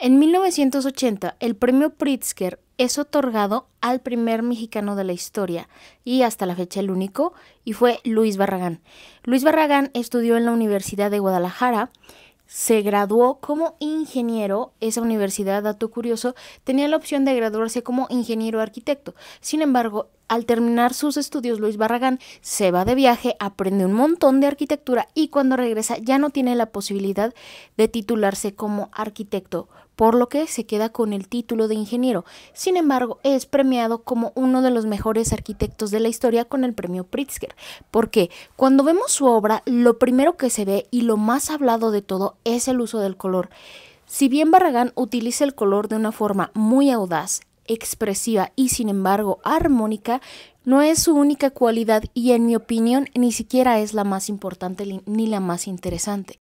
En 1980, el premio Pritzker es otorgado al primer mexicano de la historia y hasta la fecha el único, y fue Luis Barragán. Luis Barragán estudió en la Universidad de Guadalajara, se graduó como ingeniero, esa universidad, dato curioso, tenía la opción de graduarse como ingeniero arquitecto. Sin embargo, al terminar sus estudios, Luis Barragán se va de viaje, aprende un montón de arquitectura y cuando regresa ya no tiene la posibilidad de titularse como arquitecto, por lo que se queda con el título de ingeniero. Sin embargo, es premiado como uno de los mejores arquitectos de la historia con el premio Pritzker, porque cuando vemos su obra, lo primero que se ve y lo más hablado de todo es el uso del color. Si bien Barragán utiliza el color de una forma muy audaz, expresiva y sin embargo armónica no es su única cualidad y en mi opinión ni siquiera es la más importante ni la más interesante.